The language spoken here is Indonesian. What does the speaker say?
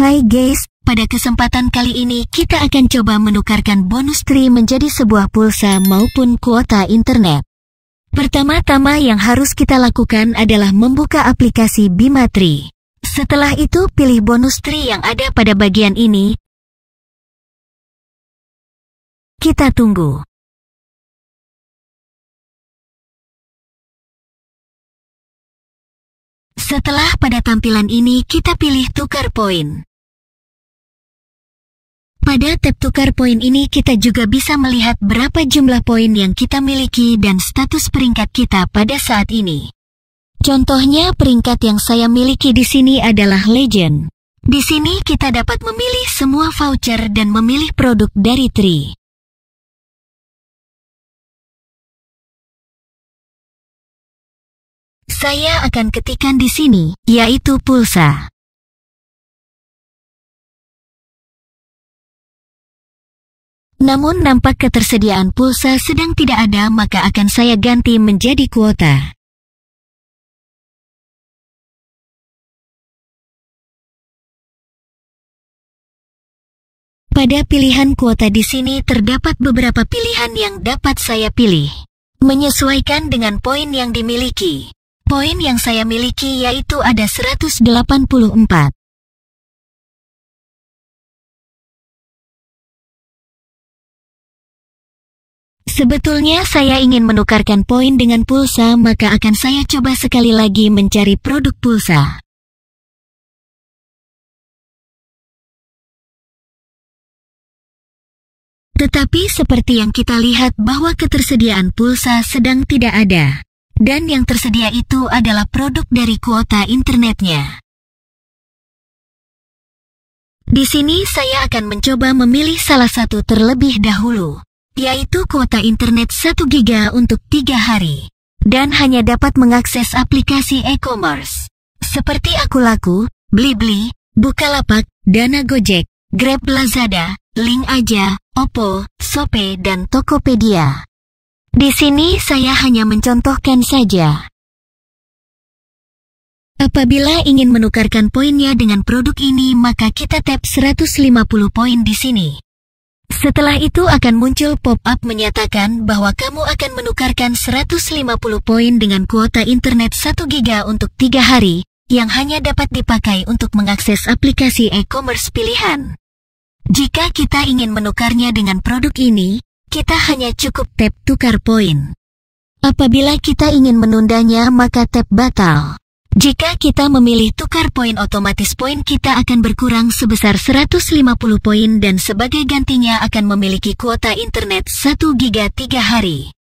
Hai guys, pada kesempatan kali ini kita akan coba menukarkan bonus tri menjadi sebuah pulsa maupun kuota internet. Pertama-tama yang harus kita lakukan adalah membuka aplikasi Bimatri. Setelah itu pilih bonus tri yang ada pada bagian ini. Kita tunggu. Setelah pada tampilan ini kita pilih tukar poin. Pada tab tukar poin ini kita juga bisa melihat berapa jumlah poin yang kita miliki dan status peringkat kita pada saat ini. Contohnya peringkat yang saya miliki di sini adalah Legend. Di sini kita dapat memilih semua voucher dan memilih produk dari Tri. Saya akan ketikkan di sini, yaitu pulsa. Namun nampak ketersediaan pulsa sedang tidak ada maka akan saya ganti menjadi kuota. Pada pilihan kuota di sini terdapat beberapa pilihan yang dapat saya pilih. Menyesuaikan dengan poin yang dimiliki. Poin yang saya miliki yaitu ada 184. Sebetulnya saya ingin menukarkan poin dengan pulsa, maka akan saya coba sekali lagi mencari produk pulsa. Tetapi seperti yang kita lihat bahwa ketersediaan pulsa sedang tidak ada, dan yang tersedia itu adalah produk dari kuota internetnya. Di sini saya akan mencoba memilih salah satu terlebih dahulu yaitu kuota internet 1 GB untuk 3 hari, dan hanya dapat mengakses aplikasi e-commerce seperti Aku Laku, Blibli, Bukalapak, Dana Gojek, Grab Lazada, Link Aja, Oppo, Sope, dan Tokopedia. Di sini saya hanya mencontohkan saja. Apabila ingin menukarkan poinnya dengan produk ini, maka kita tap 150 poin di sini. Setelah itu akan muncul pop-up menyatakan bahwa kamu akan menukarkan 150 poin dengan kuota internet 1 giga untuk 3 hari, yang hanya dapat dipakai untuk mengakses aplikasi e-commerce pilihan. Jika kita ingin menukarnya dengan produk ini, kita hanya cukup tap tukar poin. Apabila kita ingin menundanya, maka tap batal. Jika kita memilih tukar poin otomatis poin kita akan berkurang sebesar 150 poin dan sebagai gantinya akan memiliki kuota internet 1 giga 3 hari.